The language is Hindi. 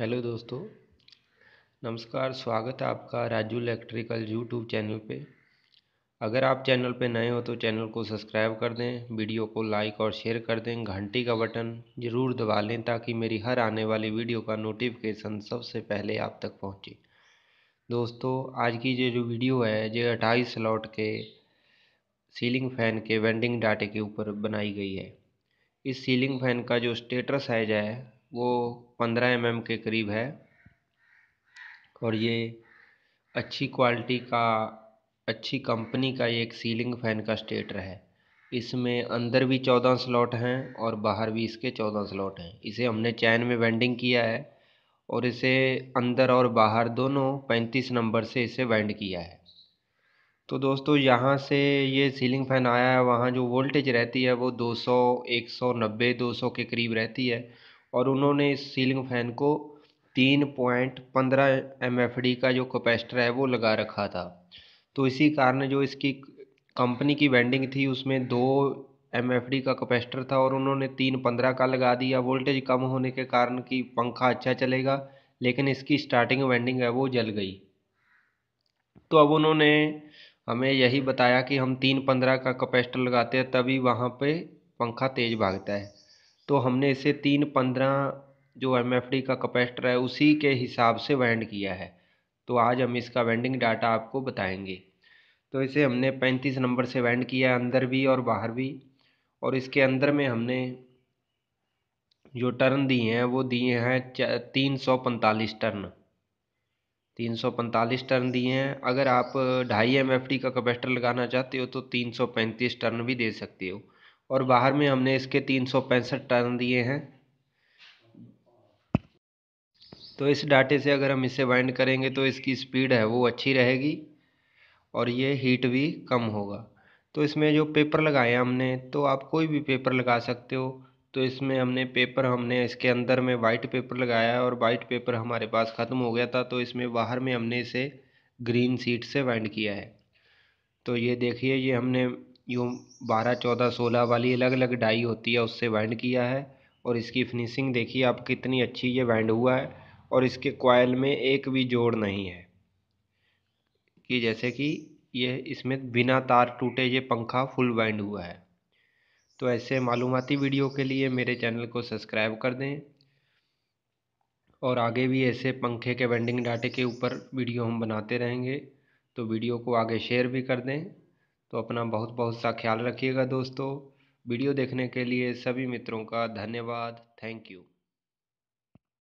हेलो दोस्तों नमस्कार स्वागत है आपका राजू इलेक्ट्रिकल यूट्यूब चैनल पे अगर आप चैनल पे नए हो तो चैनल को सब्सक्राइब कर दें वीडियो को लाइक और शेयर कर दें घंटी का बटन ज़रूर दबा लें ताकि मेरी हर आने वाली वीडियो का नोटिफिकेशन सबसे पहले आप तक पहुंचे दोस्तों आज की जो जो वीडियो है ये अट्ठाईस स्लॉट के सीलिंग फ़ैन के वेंडिंग डाटे के ऊपर बनाई गई है इस सीलिंग फ़ैन का जो स्टेटस साइज है वो पंद्रह एम एम के करीब है और ये अच्छी क्वालिटी का अच्छी कंपनी का एक सीलिंग फ़ैन का स्टेटर है इसमें अंदर भी चौदह स्लॉट हैं और बाहर भी इसके चौदह स्लॉट हैं इसे हमने चैन में वेंडिंग किया है और इसे अंदर और बाहर दोनों पैंतीस नंबर से इसे वेंड किया है तो दोस्तों यहाँ से ये सीलिंग फ़ैन आया है वहाँ जो वोल्टेज रहती है वो नब्बे दो सौ के करीब रहती है और उन्होंने इस सीलिंग फैन को तीन पॉइंट पंद्रह एम एफ डी का जो कैपेसिटर है वो लगा रखा था तो इसी कारण जो इसकी कंपनी की वेंडिंग थी उसमें दो एम एफ डी का कैपेसिटर था और उन्होंने तीन पंद्रह का लगा दिया वोल्टेज कम होने के कारण कि पंखा अच्छा चलेगा लेकिन इसकी स्टार्टिंग वेंडिंग है वो जल गई तो अब उन्होंने हमें यही बताया कि हम तीन पंद्रह का कैपेसिटर लगाते हैं तभी वहाँ पे पंखा तेज़ भागता है तो हमने इसे तीन पंद्रह जो एम एफ डी का कैपेसिटर है उसी के हिसाब से वैंड किया है तो आज हम इसका वेंडिंग डाटा आपको बताएंगे तो इसे हमने पैंतीस नंबर से वेंड किया अंदर भी और बाहर भी और इसके अंदर में हमने जो टर्न दिए हैं वो दिए हैं तीन सौ पैंतालीस टर्न तीन सौ पैंतालीस टर्न दिए हैं अगर आप ढाई एम एफ डी का कैपेसिटर लगाना चाहते हो तो तीन सौ पैंतीस टर्न भी दे सकते हो और बाहर में हमने इसके तीन सौ पैंसठ टर्न दिए हैं तो इस डाटे से अगर हम इसे वाइंड करेंगे तो इसकी स्पीड है वो अच्छी रहेगी और ये हीट भी कम होगा तो इसमें जो पेपर लगाया हमने तो आप कोई भी पेपर लगा सकते हो तो इसमें हमने पेपर हमने इसके अंदर में वाइट पेपर लगाया और वाइट पेपर हमारे पास ख़त्म हो गया था तो इसमें बाहर में हमने इसे ग्रीन सीट से वाइंड किया है तो ये देखिए ये हमने यूँ बारह चौदह सोलह वाली अलग अलग डाई होती है उससे वाइंड किया है और इसकी फिनिशिंग देखिए आप कितनी अच्छी ये वाइंड हुआ है और इसके कॉयल में एक भी जोड़ नहीं है कि जैसे कि ये इसमें बिना तार टूटे ये पंखा फुल वाइंड हुआ है तो ऐसे मालूमती वीडियो के लिए मेरे चैनल को सब्सक्राइब कर दें और आगे भी ऐसे पंखे के वेंडिंग डाटे के ऊपर वीडियो हम बनाते रहेंगे तो वीडियो को आगे शेयर भी कर दें तो अपना बहुत बहुत सा ख्याल रखिएगा दोस्तों वीडियो देखने के लिए सभी मित्रों का धन्यवाद थैंक यू